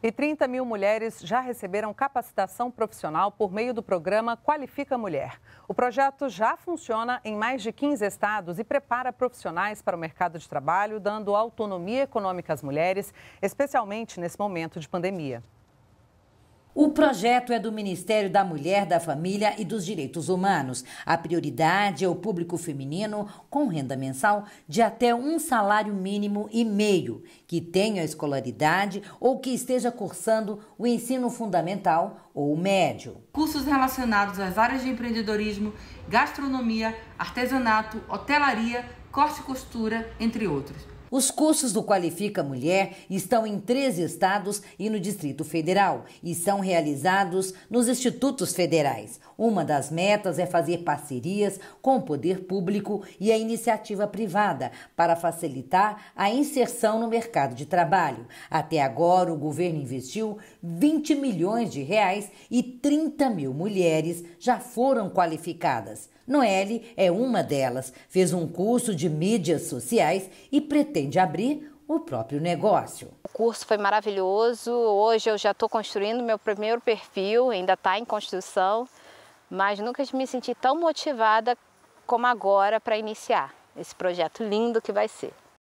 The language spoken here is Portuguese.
E 30 mil mulheres já receberam capacitação profissional por meio do programa Qualifica Mulher. O projeto já funciona em mais de 15 estados e prepara profissionais para o mercado de trabalho, dando autonomia econômica às mulheres, especialmente nesse momento de pandemia. O projeto é do Ministério da Mulher, da Família e dos Direitos Humanos. A prioridade é o público feminino com renda mensal de até um salário mínimo e meio, que tenha escolaridade ou que esteja cursando o ensino fundamental ou médio. Cursos relacionados às áreas de empreendedorismo, gastronomia, artesanato, hotelaria, corte e costura, entre outros. Os cursos do Qualifica Mulher estão em 13 estados e no Distrito Federal e são realizados nos institutos federais. Uma das metas é fazer parcerias com o poder público e a iniciativa privada para facilitar a inserção no mercado de trabalho. Até agora, o governo investiu 20 milhões de reais e 30 mil mulheres já foram qualificadas. Noelle é uma delas, fez um curso de mídias sociais e pretende pretende abrir o próprio negócio. O curso foi maravilhoso. Hoje eu já estou construindo meu primeiro perfil, ainda está em construção, mas nunca me senti tão motivada como agora para iniciar esse projeto lindo que vai ser.